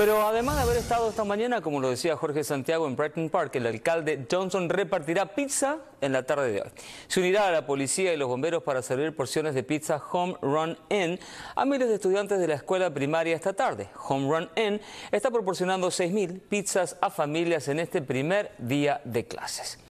Pero además de haber estado esta mañana, como lo decía Jorge Santiago en Brighton Park, el alcalde Johnson repartirá pizza en la tarde de hoy. Se unirá a la policía y los bomberos para servir porciones de pizza Home Run In a miles de estudiantes de la escuela primaria esta tarde. Home Run In está proporcionando 6.000 pizzas a familias en este primer día de clases.